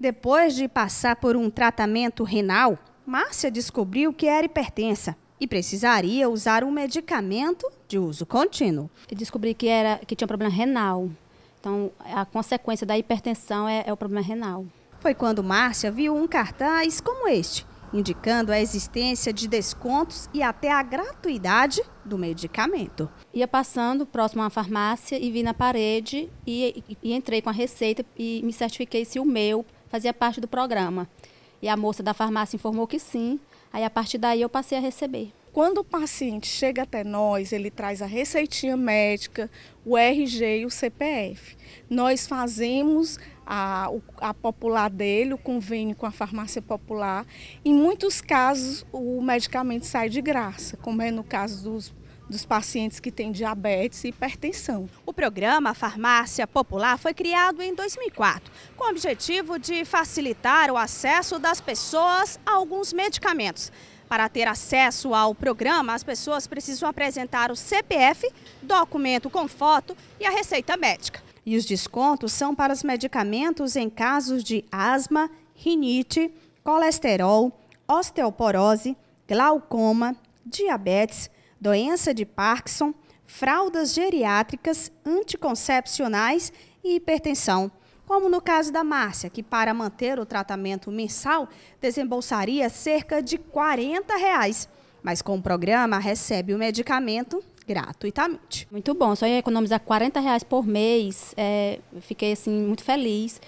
Depois de passar por um tratamento renal, Márcia descobriu que era hipertensa e precisaria usar um medicamento de uso contínuo. Eu descobri que era que tinha um problema renal. Então, a consequência da hipertensão é, é o problema renal. Foi quando Márcia viu um cartaz como este, indicando a existência de descontos e até a gratuidade do medicamento. Ia passando próximo a uma farmácia e vi na parede e, e entrei com a receita e me certifiquei se o meu fazia parte do programa. E a moça da farmácia informou que sim. Aí a partir daí eu passei a receber. Quando o paciente chega até nós, ele traz a receitinha médica, o RG e o CPF. Nós fazemos a, a popular dele, o convênio com a farmácia popular. Em muitos casos, o medicamento sai de graça, como é no caso dos dos pacientes que têm diabetes e hipertensão. O programa Farmácia Popular foi criado em 2004, com o objetivo de facilitar o acesso das pessoas a alguns medicamentos. Para ter acesso ao programa, as pessoas precisam apresentar o CPF, documento com foto e a receita médica. E os descontos são para os medicamentos em casos de asma, rinite, colesterol, osteoporose, glaucoma, diabetes, doença de Parkinson, fraldas geriátricas, anticoncepcionais e hipertensão. Como no caso da Márcia, que para manter o tratamento mensal desembolsaria cerca de 40 reais, mas com o programa recebe o medicamento gratuitamente. Muito bom, só ia economizar 40 reais por mês, é, fiquei assim muito feliz.